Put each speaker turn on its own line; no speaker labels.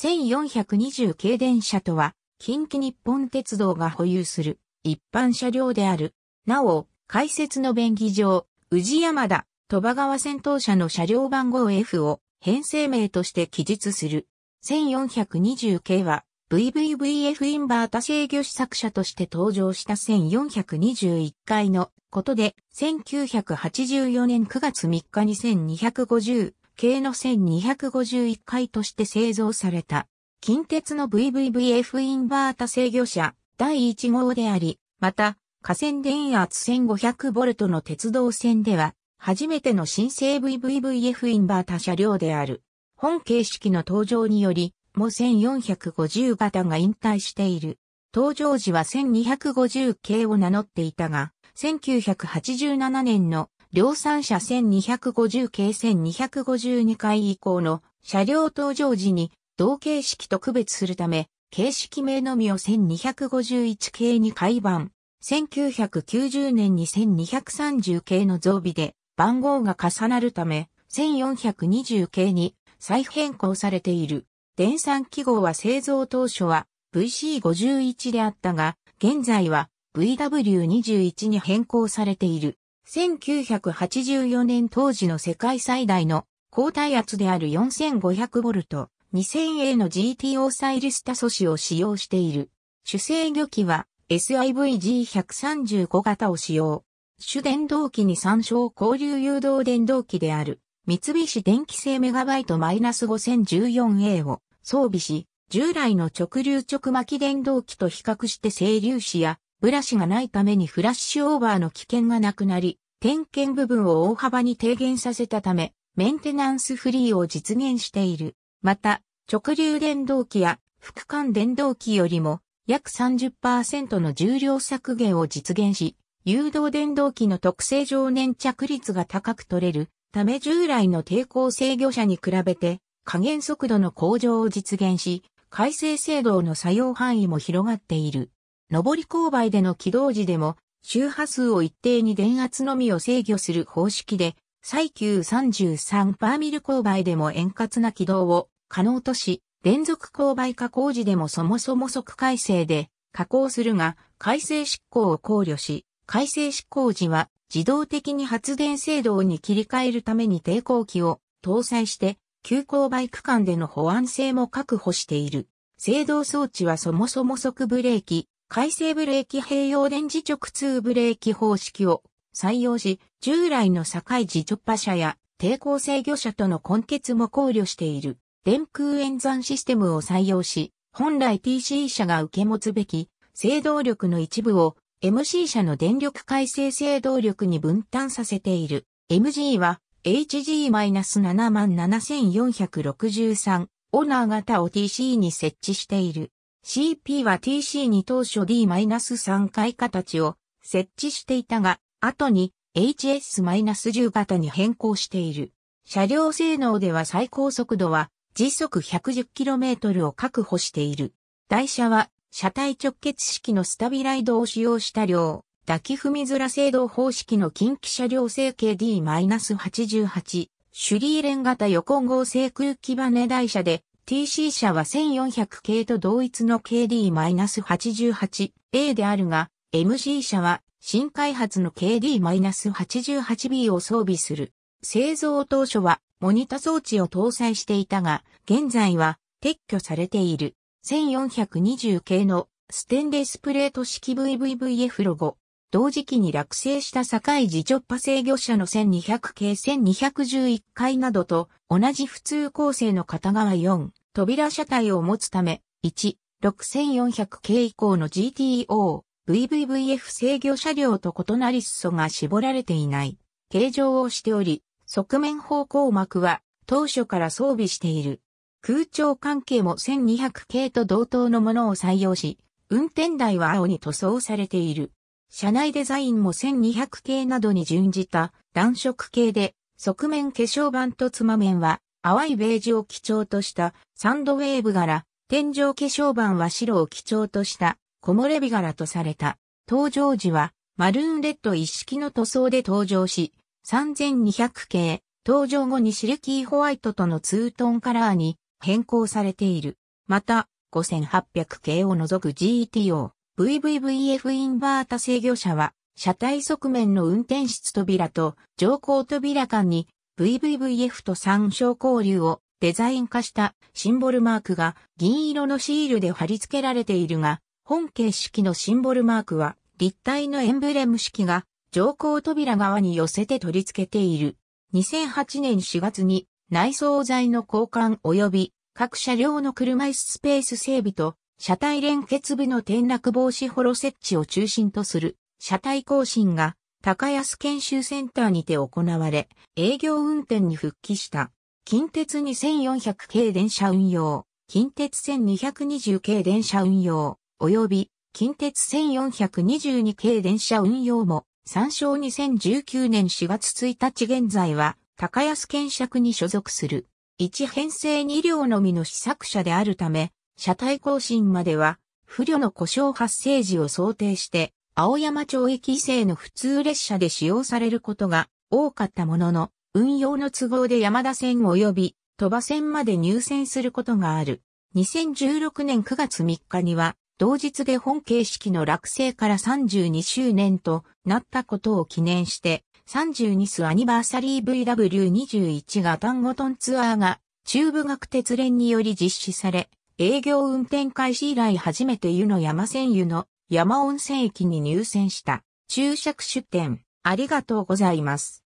1420系電車とは、近畿日本鉄道が保有する一般車両である。なお、解説の便宜上、宇治山田、鳥羽川戦闘車の車両番号 F を編成名として記述する。1420系は VVVF インバータ制御試作車として登場した1421回のことで1984年9月3日に1250計の1251回として製造された、近鉄の VVVF インバータ制御車第1号であり、また、河川電圧 1500V の鉄道線では、初めての新生 VVVF インバータ車両である。本形式の登場により、も1450型が引退している。登場時は1250系を名乗っていたが、1987年の量産車1250系1252回以降の車両登場時に同形式と区別するため、形式名のみを1251系に改版。1990年に1230系の増備で番号が重なるため、1420系に再変更されている。電算記号は製造当初は VC51 であったが、現在は VW21 に変更されている。1984年当時の世界最大の高耐圧である 4500V、2000A の GTO サイリスタ素子を使用している。主制御機は SIVG135 型を使用。主電動機に参照交流誘導電動機である三菱電機製メガバイト -5014A を装備し、従来の直流直巻電動機と比較して整流子やブラシがないためにフラッシュオーバーの危険がなくなり、点検部分を大幅に低減させたため、メンテナンスフリーを実現している。また、直流電動機や副管電動機よりも約30%の重量削減を実現し、誘導電動機の特性上粘着率が高く取れるため従来の抵抗制御車に比べて加減速度の向上を実現し、改正制度の作用範囲も広がっている。上り勾配での起動時でも、周波数を一定に電圧のみを制御する方式で、最急33パーミル勾配でも円滑な起動を可能とし、連続勾配加工時でもそもそも即改正で加工するが、改正執行を考慮し、改正執行時は自動的に発電制動に切り替えるために抵抗器を搭載して、急勾配区間での保安性も確保している。制動装置はそもそも即ブレーキ、回生ブレーキ併用電磁直通ブレーキ方式を採用し、従来の境自直波車や抵抗制御車との根結も考慮している電空演算システムを採用し、本来 TC 車が受け持つべき制動力の一部を MC 車の電力回生制動力に分担させている。MG は HG-77463 オーナー型を TC に設置している。CP は TC に当初 D-3 回形を設置していたが、後に HS-10 型に変更している。車両性能では最高速度は時速 110km を確保している。台車は車体直結式のスタビライドを使用した量、抱き踏みずら制度方式の近畿車両成形 D-88、シュリーレン型横合成空気バネ台車で TC 社は1400系と同一の KD-88A であるが、MG 社は新開発の KD-88B を装備する。製造当初はモニタ装置を搭載していたが、現在は撤去されている。1420系のステンレスプレート式 VVVF ロゴ。同時期に落成した堺自直派制御車の1200系1211回などと同じ普通構成の片側4、扉車体を持つため、16400系以降の GTO、VVVF 制御車両と異なり裾が絞られていない形状をしており、側面方向膜は当初から装備している。空調関係も1200系と同等のものを採用し、運転台は青に塗装されている。車内デザインも1200系などに準じた暖色系で、側面化粧板とつま面は淡いベージュを基調としたサンドウェーブ柄、天井化粧板は白を基調とした木漏れ日柄とされた。登場時はマルーンレッド一式の塗装で登場し、3200系、登場後にシルキーホワイトとのツートンカラーに変更されている。また、5800系を除く GTO、VVVF インバータ制御車は、車体側面の運転室扉と乗降扉間に VVVF と参照交流をデザイン化したシンボルマークが銀色のシールで貼り付けられているが、本形式のシンボルマークは立体のエンブレム式が上行扉側に寄せて取り付けている。2008年4月に内装材の交換及び各車両の車椅子スペース整備と車体連結部の転落防止ホロ設置を中心とする車体更新が高安研修センターにて行われ、営業運転に復帰した。近鉄2400系電車運用、近鉄1220系電車運用、及び近鉄1422系電車運用も、参照2019年4月1日現在は、高安検区に所属する。1編成2両のみの試作車であるため、車体更新までは、不慮の故障発生時を想定して、青山町駅以西の普通列車で使用されることが多かったものの、運用の都合で山田線及び鳥羽線まで入線することがある。2016年9月3日には、同日で本形式の落成から32周年となったことを記念して、32スアニバーサリー VW21 が単語トンツアーが中部学鉄連により実施され、営業運転開始以来初めて湯の山線湯の山温泉駅に入線した注釈出店ありがとうございます。